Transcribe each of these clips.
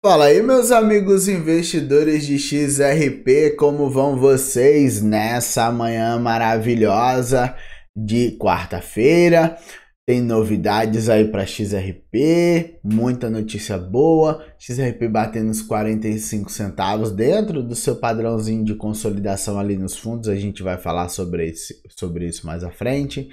Fala aí, meus amigos investidores de XRP, como vão vocês nessa manhã maravilhosa de quarta-feira? Tem novidades aí para XRP, muita notícia boa. XRP batendo os 45 centavos dentro do seu padrãozinho de consolidação ali nos fundos. A gente vai falar sobre, esse, sobre isso mais à frente.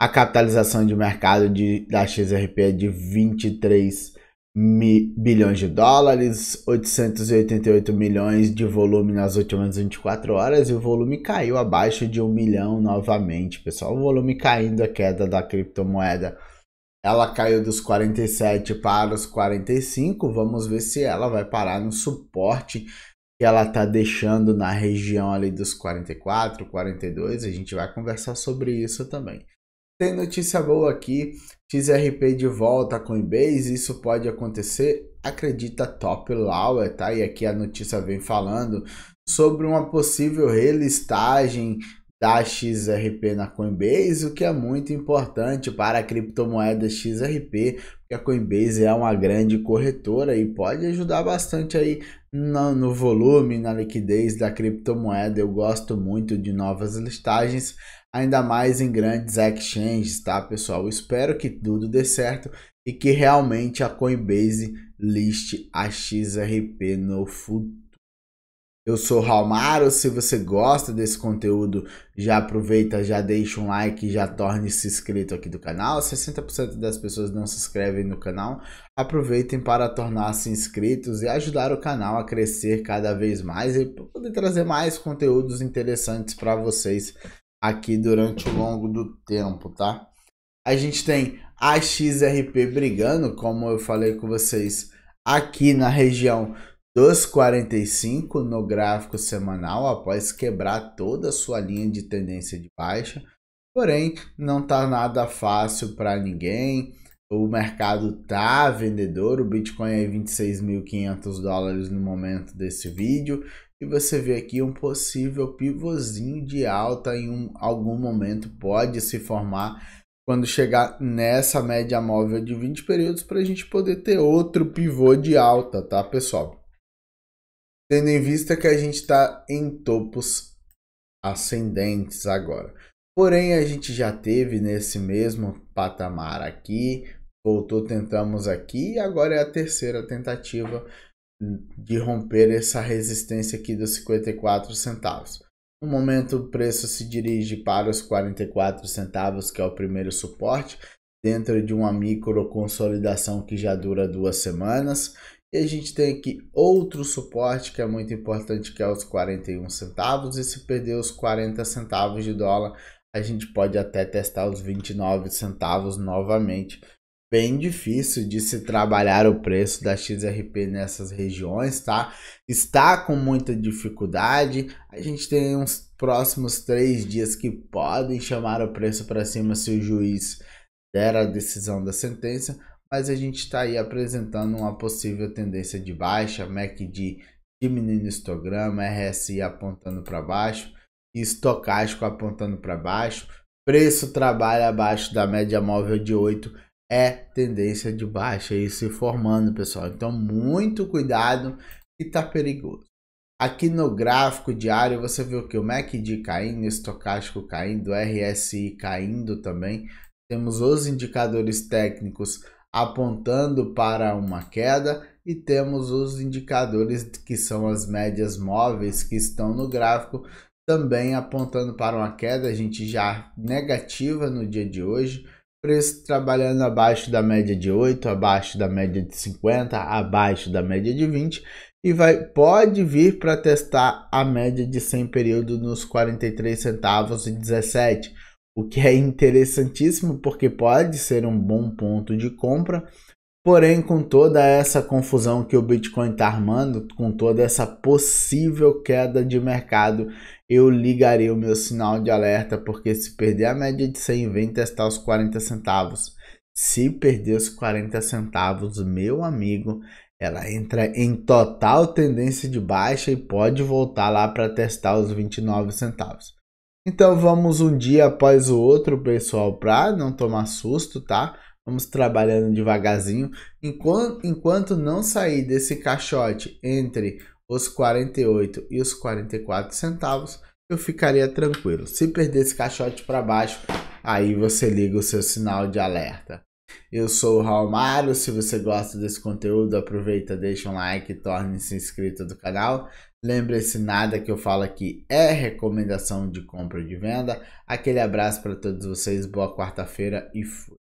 A capitalização de mercado de, da XRP é de 23 centavos bilhões de dólares, 888 milhões de volume nas últimas 24 horas e o volume caiu abaixo de um milhão novamente, pessoal. O volume caindo, a queda da criptomoeda. Ela caiu dos 47 para os 45. Vamos ver se ela vai parar no suporte que ela tá deixando na região ali dos 44, 42. A gente vai conversar sobre isso também. Tem notícia boa aqui, XRP de volta com Coinbase, isso pode acontecer, acredita Top Lauer, é, tá? E aqui a notícia vem falando sobre uma possível relistagem da XRP na Coinbase, o que é muito importante para a criptomoeda XRP, porque a Coinbase é uma grande corretora e pode ajudar bastante aí no, no volume, na liquidez da criptomoeda. Eu gosto muito de novas listagens, ainda mais em grandes exchanges, tá, pessoal? Eu espero que tudo dê certo e que realmente a Coinbase liste a XRP no futuro eu sou Maro. se você gosta desse conteúdo, já aproveita, já deixa um like, já torne-se inscrito aqui do canal. 60% das pessoas não se inscrevem no canal. Aproveitem para tornar-se inscritos e ajudar o canal a crescer cada vez mais e poder trazer mais conteúdos interessantes para vocês aqui durante o longo do tempo, tá? A gente tem a XRP brigando, como eu falei com vocês, aqui na região dos 45 no gráfico semanal após quebrar toda a sua linha de tendência de baixa. Porém, não está nada fácil para ninguém. O mercado tá vendedor, o Bitcoin é 26.500 dólares no momento desse vídeo e você vê aqui um possível pivôzinho de alta em um, algum momento pode se formar quando chegar nessa média móvel de 20 períodos para a gente poder ter outro pivô de alta, tá pessoal? tendo em vista que a gente está em topos ascendentes agora. Porém, a gente já teve nesse mesmo patamar aqui, voltou, tentamos aqui, e agora é a terceira tentativa de romper essa resistência aqui dos 54 centavos. No momento, o preço se dirige para os 44 centavos, que é o primeiro suporte, dentro de uma micro consolidação que já dura duas semanas e a gente tem aqui outro suporte que é muito importante, que é os 41 centavos. E se perder os 40 centavos de dólar, a gente pode até testar os 29 centavos novamente. Bem difícil de se trabalhar o preço da XRP nessas regiões, tá? Está com muita dificuldade. A gente tem uns próximos três dias que podem chamar o preço para cima se o juiz der a decisão da sentença mas a gente está aí apresentando uma possível tendência de baixa, MACD diminuindo o histograma, RSI apontando para baixo, estocástico apontando para baixo, preço trabalha abaixo da média móvel de 8, é tendência de baixa aí se formando, pessoal. Então, muito cuidado que está perigoso. Aqui no gráfico diário, você vê o que o MACD caindo, estocástico caindo, RSI caindo também. Temos os indicadores técnicos apontando para uma queda e temos os indicadores que são as médias móveis que estão no gráfico também apontando para uma queda, a gente já negativa no dia de hoje. Preço trabalhando abaixo da média de 8, abaixo da média de 50, abaixo da média de 20 e vai pode vir para testar a média de 100 período nos 43 centavos e 17 o que é interessantíssimo porque pode ser um bom ponto de compra. Porém, com toda essa confusão que o Bitcoin está armando, com toda essa possível queda de mercado, eu ligaria o meu sinal de alerta, porque se perder a média de 100, vem testar os 40 centavos. Se perder os 40 centavos, meu amigo, ela entra em total tendência de baixa e pode voltar lá para testar os 29 centavos. Então vamos um dia após o outro, pessoal, para não tomar susto, tá? Vamos trabalhando devagarzinho. Enquanto, enquanto não sair desse caixote entre os 48 e os 44 centavos, eu ficaria tranquilo. Se perder esse caixote para baixo, aí você liga o seu sinal de alerta. Eu sou o Raul Mário. Se você gosta desse conteúdo, aproveita, deixa um like e torne-se inscrito do canal. Lembre-se, nada que eu falo aqui é recomendação de compra e de venda. Aquele abraço para todos vocês, boa quarta-feira e fui.